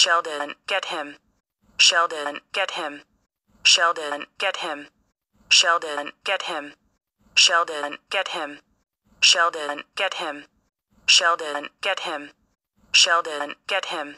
Sheldon, get him. Sheldon, get him. Sheldon, get him. Sheldon, get him. Sheldon, get him. Sheldon, get him. Sheldon, get him. Sheldon, get him.